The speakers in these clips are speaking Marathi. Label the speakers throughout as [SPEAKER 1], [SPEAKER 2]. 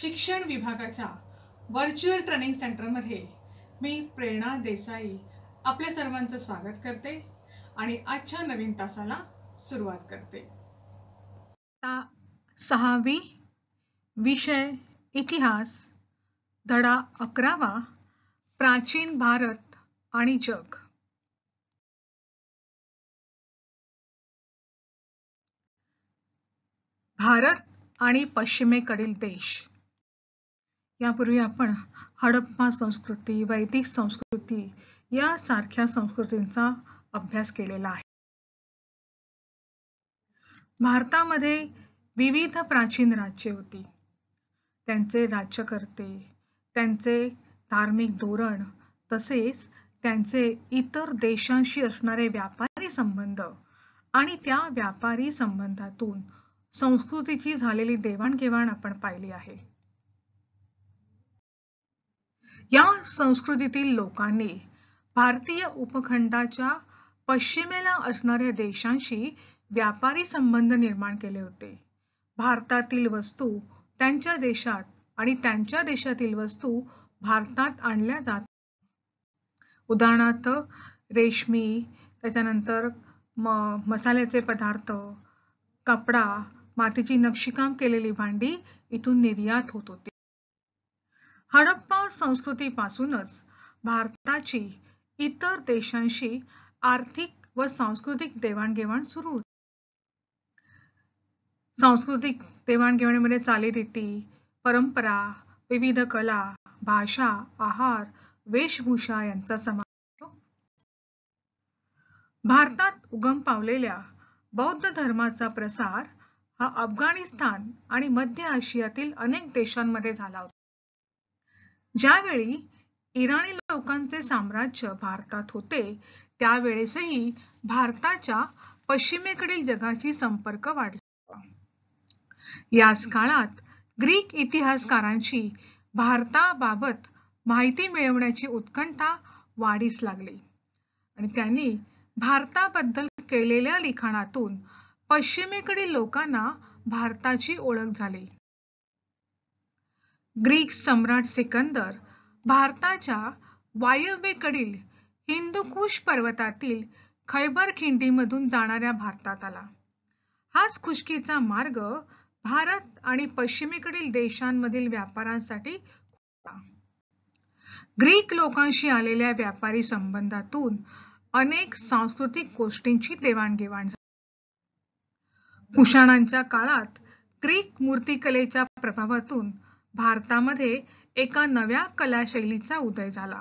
[SPEAKER 1] शिक्षण विभागाच्या व्हर्च्युअल ट्रेनिंग सेंटरमध्ये मी प्रेरणा देसाई आपल्या सर्वांचं स्वागत करते आणि आजच्या नवीन तासाला सुरुवात करते सहावी विषय इतिहास धडा अकरावा प्राचीन भारत आणि जग भारत आणि पश्चिमेकडील देश यापूर्वी आपण हडप्पा संस्कृती वैदिक संस्कृती यासारख्या संस्कृतींचा अभ्यास केलेला आहे भारतामध्ये विविध प्राचीन राज्ये होती त्यांचे राज्यकर्ते त्यांचे धार्मिक धोरण तसेच त्यांचे इतर देशांशी असणारे व्यापारी संबंध आणि त्या व्यापारी संबंधातून संस्कृतीची झालेली देवाणघेवाण आपण पाहिली आहे या संस्कृतीतील लोकांनी भारतीय उपखंडाच्या पश्चिमेला असणाऱ्या देशांशी व्यापारी संबंध निर्माण केले होते भारतातील वस्तू त्यांच्या देशात आणि त्यांच्या देशातील वस्तू भारतात आणल्या जात उदाहरणार्थ रेशमी त्याच्यानंतर म मसाल्याचे पदार्थ कपडा मातीची नक्षीकाम केलेली भांडी इथून निर्यात होत होती हडप्पा संस्कृतीपासूनच भारताची इतर देशांशी आर्थिक व सांस्कृतिक देवाणघेवाण सुरू होती सांस्कृतिक देवाणघेवाणीमध्ये चालीरीती परंपरा विविध कला भाषा आहार वेशभूषा यांचा समावेश भारतात उगम पावलेल्या बौद्ध धर्माचा प्रसार हा अफगाणिस्तान आणि मध्य आशियातील अनेक देशांमध्ये झाला होता ज्यावेळी इराणी लोकांचे साम्राज्य भारतात होते त्यावेळेसही भारताच्या पश्चिमेकडील जगाशी संपर्क वाढला याच काळात ग्रीक इतिहासकारांची भारताबाबत माहिती मिळवण्याची उत्कंठा वाढीस लागली आणि त्यांनी भारताबद्दल केलेल्या लिखाणातून पश्चिमेकडील लोकांना भारताची ओळख झाली ग्रीक सम्राट सिकंदर भारताच्या वायव्येकडील हिंदुकुश पर्वतातील खैबर खिंडीमधून जाणाऱ्या भारतात आला हाच खुशकीचा मार्ग भारत आणि पश्चिमेकडील देशांमधील व्यापारांसाठी ग्रीक लोकांशी आलेल्या व्यापारी संबंधातून अनेक सांस्कृतिक गोष्टींची देवाणघेवाण झाली कुशाणांच्या काळात ग्रीक मूर्तिकलेच्या प्रभावातून भारतामध्ये एका नव्या कलाशैलीचा उदय झाला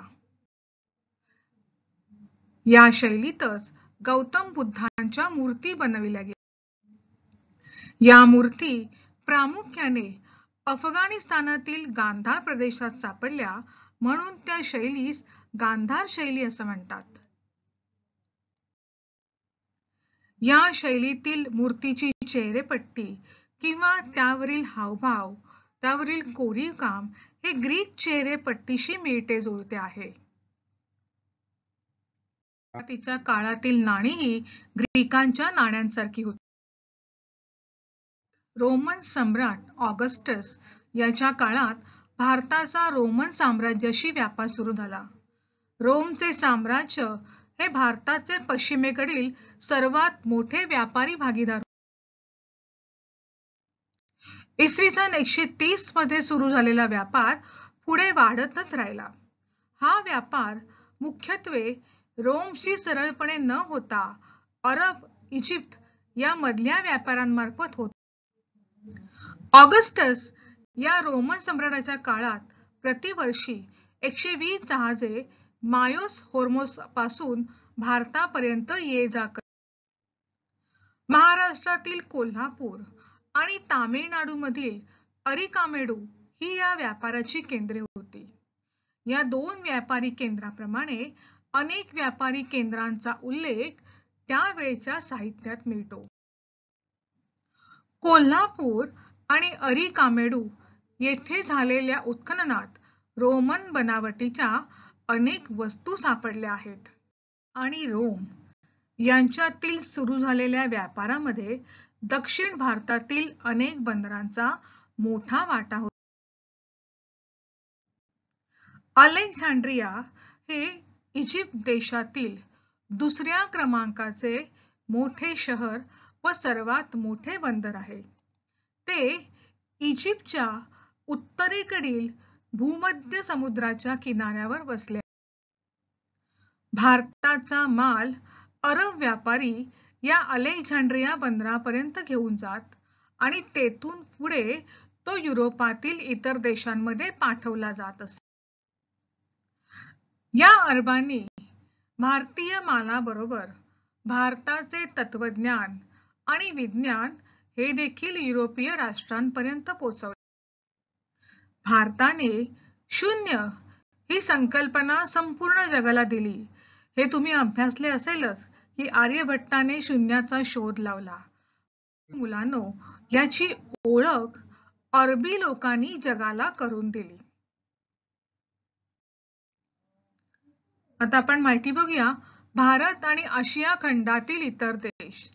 [SPEAKER 1] या शैलीतच गौतम बुद्धांच्या मूर्ती बनविल्या गेल्या या मूर्ती प्रामुख्याने अफगाणिस्तानातील गांधार प्रदेशात सापडल्या म्हणून त्या शैलीस गांधार शैली असं म्हणतात या शैलीतील मूर्तीची चेहरेपट्टी किंवा त्यावरील हावभाव त्यावरील कोरीव काम हे ग्रीक चेहरे पट्टीशी मिळते जुळते आहे तिच्या काळातील नाणीही ग्रीकांच्या नाण्यांसारखी होती रोमन सम्राट ऑगस्टस याच्या काळात भारताचा रोमन साम्राज्याशी व्यापार सुरू झाला रोमचे साम्राज्य हे भारताचे पश्चिमेकडील सर्वात मोठे व्यापारी भागीदार इसवी सन एकशे तीस मध्ये सुरू झालेला व्यापार पुढे वाढतच राहिला हा व्यापार मुख्यत्वे रोमशी सरळपणे न होता अरब इजिप्त या मधल्या व्यापाऱ्यांमार्फत होत ऑगस्टस या रोमन सम्राटाच्या काळात प्रतिवर्षी एकशे वीस जहाजे मायोस होर्मोस पासून भारतापर्यंत ये जा महाराष्ट्रातील कोल्हापूर आणि तामिळनाडू मधील अरिकामेडू ही या व्यापाराची केंद्रे होती या दोन व्यापारी केंद्राप्रमाणे अनेक व्यापारी केंद्रांचा उल्लेख त्यावेळच्या साहित्यात मिळतो कोल्हापूर आणि अरिकामेडू येथे झालेल्या उत्खननात रोमन बनावटीच्या अनेक वस्तू सापडल्या आहेत आणि रोम यांच्यातील सुरू झालेल्या व्यापारामध्ये दक्षिण भारतातील अनेक बंदरांचा मोठा वाटा होता अलेक्झांड्रिया हे इजिप्त देशातील दुसऱ्या क्रमांकाचे मोठे शहर व सर्वात मोठे बंदर आहे ते इजिप्तच्या उत्तरेकडील भूमध्य समुद्राच्या किनाऱ्यावर वसले भारताचा माल अरब व्यापारी या अलेक्झांड्रिया बंदरापर्यंत घेऊन जात आणि तेथून पुढे तो युरोपातील इतर देशांमध्ये पाठवला जात असे या अरबांनी भारतीय मालाबरोबर भारताचे तत्वज्ञान आणि विज्ञान हे देखील युरोपीय राष्ट्रांपर्यंत पोचवले भारताने शून्य ही संकल्पना संपूर्ण जगाला दिली हे तुम्ही अभ्यासले असेलच की आर्यभट्टाने शून्याचा शोध लावला मुलांनो याची ओळख अरबी लोकांनी जगाला करून दिली आता आपण माहिती बघूया भारत आणि आशिया खंडातील इतर देश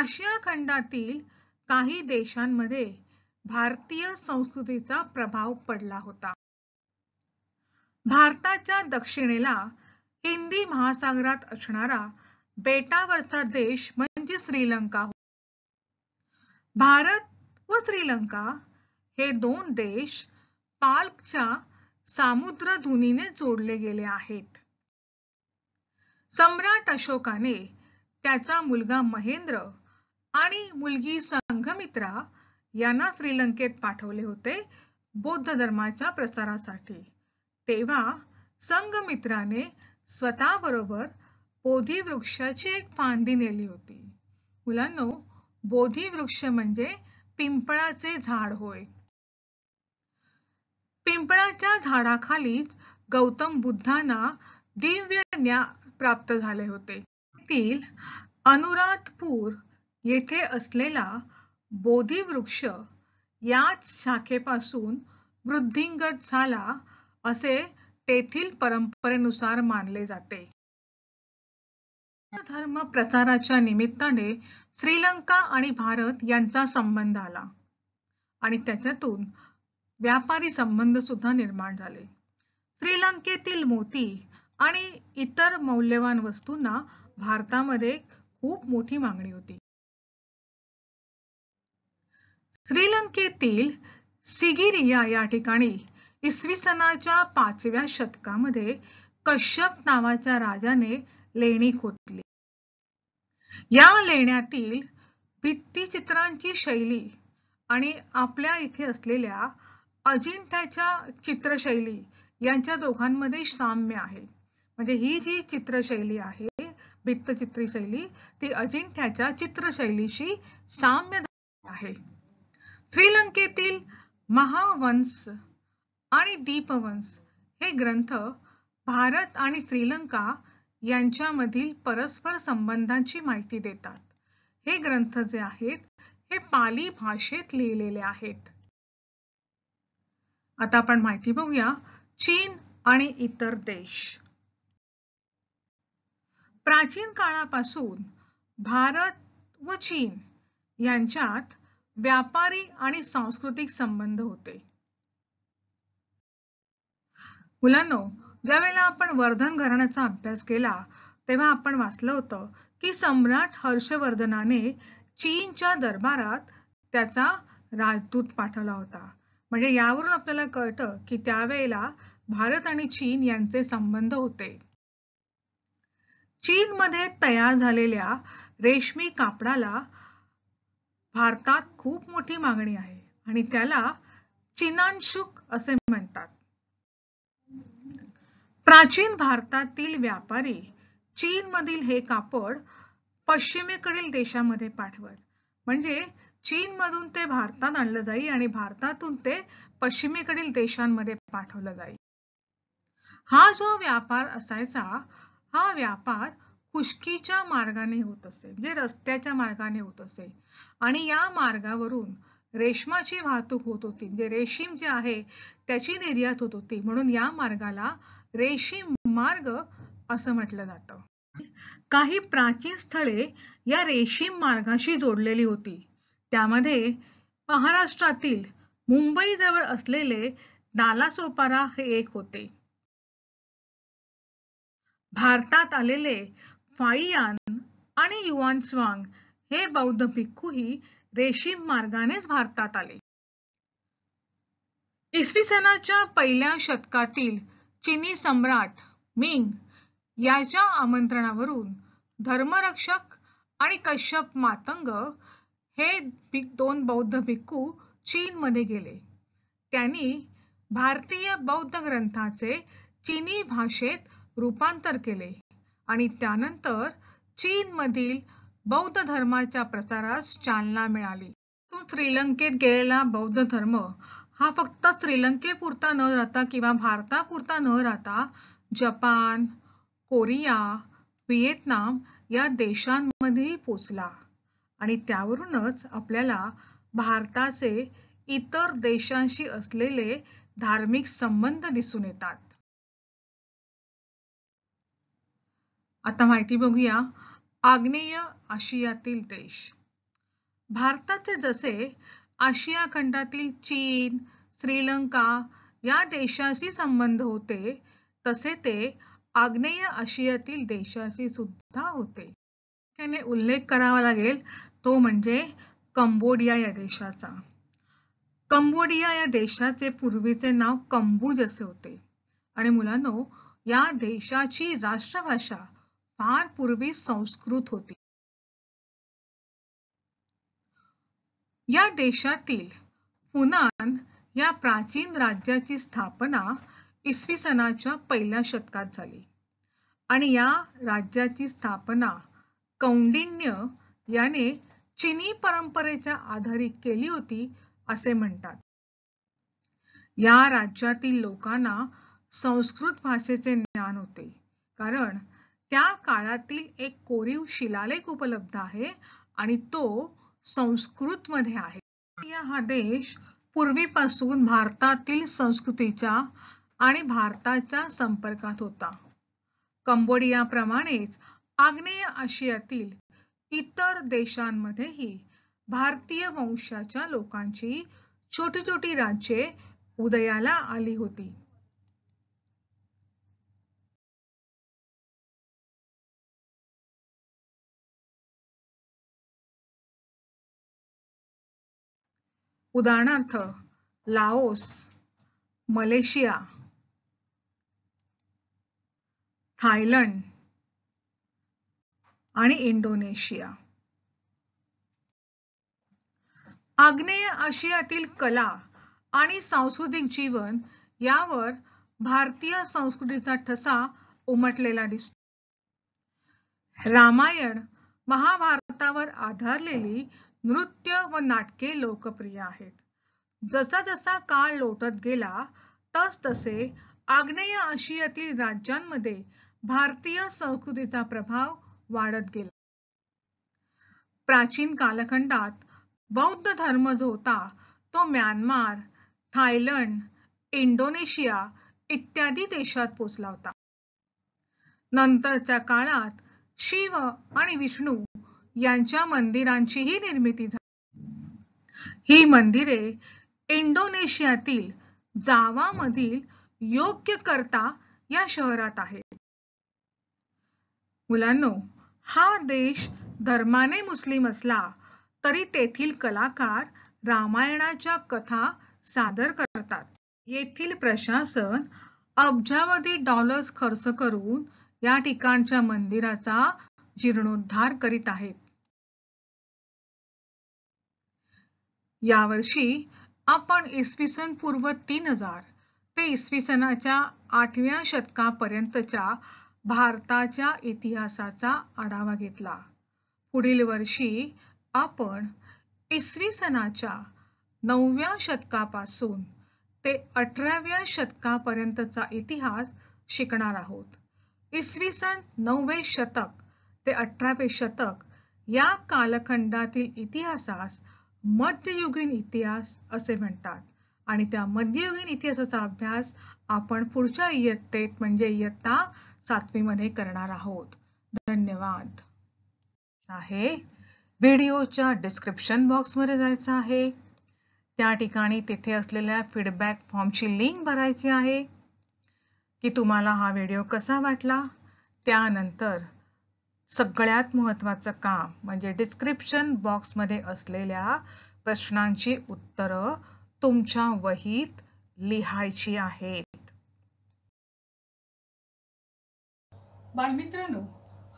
[SPEAKER 1] आशिया खंडातील काही देशांमध्ये भारतीय संस्कृतीचा प्रभाव पडला होता भारताच्या दक्षिणेला हिंदी महासागरात असणारा बेटावरचा देश म्हणजे श्रीलंका भारत व श्रीलंका हे दोन देश समुद्र धुनीने जोडले गेले आहेत सम्राट अशोकाने त्याचा मुलगा महेंद्र आणि मुलगी संघमित्रा यांना श्रीलंकेत पाठवले होते बौद्ध धर्माच्या प्रसारासाठी तेव्हा संघमित्राने स्वतःबरोबर बोधी वृक्षाची एक फांदी नेली होती मुलांनो बोधी वृक्ष म्हणजे पिंपळाचे झाड होय पिंपळाच्या झाडाखालीच गौतम बुद्धांना दिव्य ज्ञान प्राप्त झाले होते तील अनुराधपूर येथे असलेला बोधी वृक्ष याच शाखेपासून वृद्धिंगत झाला असे तेथील परंपरेनुसार मानले जाते धर्म प्रसाराच्या निमित्ताने श्रीलंका आणि भारत यांचा संबंध आला आणि त्याच्यातून व्यापारी संबंध सुद्धा निर्माण झाले श्रीलंकेतील मोती आणि इतर मौल्यवान वस्तूंना भारतामध्ये खूप मोठी मागणी होती श्रीलंकेतील सिगिरिया या ठिकाणी इसवी सनाच्या पाचव्या शतकामध्ये कश्यप नावाच्या राजाने लेणी खोदली या लेण्यातील भित्तिचित्रांची शैली आणि आपल्या इथे असलेल्या अजिंठ्याच्या चित्रशैली यांच्या दोघांमध्ये साम्य आहे म्हणजे ही जी चित्रशैली आहे भित्तचित्री शैली ती अजिंठ्याच्या चित्रशैलीशी साम्य आहे श्रीलंकेतील महावंश आणि दीपवंश हे ग्रंथ भारत आणि श्रीलंका यांच्यामधील परस्पर संबंधांची माहिती देतात हे ग्रंथ जे आहेत हे पाली भाषेत लिहिलेले आहेत आता आपण माहिती बघूया चीन आणि इतर देश प्राचीन काळापासून भारत व चीन यांच्यात व्यापारी आणि सांस्कृतिक संबंध होते मुलांनो वेळेला आपण वर्धन घराण्याचा अभ्यास केला तेव्हा आपण वाचलं होतं की सम्राट हर्षवर्धनाने चीनच्या दरबारात त्याचा राजदूत पाठवला होता म्हणजे यावरून आपल्याला कळतं की त्यावेळेला भारत आणि चीन यांचे संबंध होते चीनमध्ये तयार झालेल्या रेशमी कापडाला भारतात खूप मोठी मागणी आहे आणि त्याला चिनांशुक असे म्हणतात प्राचीन भारतातील व्यापारी चीनमधील हे कापड पश्चिमेकडील देशामध्ये पाठवत म्हणजे चीनमधून ते भारतात आणलं जाई आणि भारतातून ते पश्चिमेकडील देशांमध्ये पाठवलं जाई हा जो व्यापार असायचा हा व्यापार खुशकीच्या मार्गाने होत असे म्हणजे रस्त्याच्या मार्गाने होत असे आणि या मार्गावरून रेशमाची वाहतूक होत होती म्हणजे रेशीम जे आहे त्याची निर्यात होत होती म्हणून या मार्गाला रेशीम मार्ग असं म्हटलं जातं काही प्राचीन स्थळे या रेशीम मार्गाशी जोडलेली होती त्यामध्ये महाराष्ट्रातील जवळ असलेले सोपारा हे एक होते भारतात आलेले फाईयान आणि युआन स्वांग हे बौद्ध भिक्खूही रेशीम मार्गानेच भारतात आले इसवी सनाच्या पहिल्या शतकातील चिनी सम्राट मिंग याच्या आमंत्रणावरून धर्मरक्षक आणि कश्यप मातंग हे दोन बौद्ध भिक्खू चीनमध्ये गेले त्यांनी भारतीय बौद्ध ग्रंथाचे चीनी भाषेत रूपांतर केले आणि त्यानंतर चीनमधील बौद्ध धर्माच्या प्रसारास चालना मिळाली तो श्रीलंकेत गेलेला बौद्ध धर्म हा फक्त श्रीलंकेपुरता न राहता किंवा भारतापुरता न राहता जपान कोरिया व्हिएतनाम या देशांमध्येही पोचला आणि त्यावरूनच आपल्याला भारताचे इतर देशांशी असलेले धार्मिक संबंध दिसून येतात आता माहिती बघूया आग्नेय आशियातील देश भारताचे जसे आशिया खंडातील चीन श्रीलंका या देशाशी संबंध होते तसे ते आग्नेय आशियातील देशाशी सुद्धा होते त्याने उल्लेख करावा लागेल तो म्हणजे कंबोडिया या देशाचा कंबोडिया या देशाचे पूर्वीचे नाव कंबुज असे होते आणि मुलांनो या देशाची राष्ट्रभाषा फार पूर्वी संस्कृत होती या देशातील फुनान या प्राचीन राज्याची स्थापना इसवी सनाच्या पहिल्या शतकात झाली आणि या राज्याची स्थापना कौंडिण्य याने चिनी परंपरेच्या आधारित केली होती असे म्हणतात या राज्यातील लोकांना संस्कृत भाषेचे ज्ञान होते कारण त्या काळातील एक कोरीव शिलालेख उपलब्ध आहे आणि तो संस्कृतमध्ये आहे भारतीय हा देश पूर्वीपासून भारतातील संस्कृतीच्या आणि भारताच्या संपर्कात होता कंबोडियाप्रमाणेच आग्नेय आशियातील इतर देशांमध्येही भारतीय वंशाच्या लोकांची छोटी छोटी राज्ये उदयाला आली होती उदाहरणार्थ लाओस मलेशिया थायलंड आणि इंडोनेशिया आग्नेय आशियातील कला आणि सांस्कृतिक जीवन यावर भारतीय संस्कृतीचा ठसा उमटलेला दिसतो रामायण महाभारतावर आधारलेली नृत्य व नाटके लोकप्रिय आहेत जसा जसा काळ लोटत गेला तस तसे आग्नेय आशियातील राज्यांमध्ये भारतीय संस्कृतीचा प्रभाव वाढत गेला प्राचीन कालखंडात बौद्ध धर्म जो होता तो म्यानमार थायलंड इंडोनेशिया इत्यादी देशात पोचला होता नंतरच्या काळात शिव आणि विष्णू यांच्या मंदिरांचीही निर्मिती झाली ही मंदिरे इंडोनेशियातील मधील योग्य करता या शहरात आहे मुलांनो हा देश धर्माने मुस्लिम असला तरी तेथील कलाकार रामायणाच्या कथा सादर करतात येथील प्रशासन अब्जावधी डॉलर्स खर्च करून या ठिकाणच्या मंदिराचा जीर्णोद्धार करीत आहेत यावर्षी आपण इसवी सन पूर्व तीन हजार ते इसवी सनाच्या आठव्या शतकापर्यंतच्या भारताच्या इतिहासाचा आढावा घेतला पुढील वर्षी आपण इसवी सनाच्या नवव्या शतकापासून ते अठराव्या शतकापर्यंतचा इतिहास शिकणार आहोत इसवी सन नववे शतक ते अठरावे शतक या कालखंडातील इतिहासास मध्ययुगीन इतिहास असे म्हणतात आणि त्या मध्ययुगीन इतिहासाचा अभ्यास आपण पुढच्या इयत्तेत म्हणजे इयत्ता मध्ये करणार आहोत धन्यवाद आहे व्हिडिओच्या डिस्क्रिप्शन बॉक्स मध्ये जायचं आहे त्या ठिकाणी तिथे असलेल्या फीडबॅक फॉर्मची लिंक भरायची आहे की तुम्हाला हा व्हिडिओ कसा वाटला त्यानंतर सगळ्यात महत्वाचं काम म्हणजे डिस्क्रिप्शन बॉक्समध्ये असलेल्या प्रश्नांची उत्तरं तुमच्या वहीत लिहायची आहेत बालमित्रांनो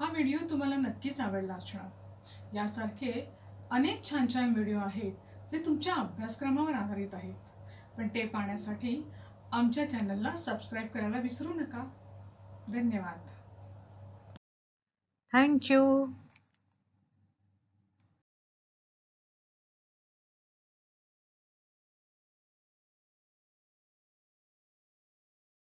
[SPEAKER 1] हा व्हिडिओ तुम्हाला नक्कीच आवडला असणार यासारखे अनेक छान छान व्हिडिओ आहेत जे तुमच्या अभ्यासक्रमावर आधारित आहेत पण ते पाहण्यासाठी आमच्या चॅनलला सबस्क्राईब करायला विसरू नका धन्यवाद thank you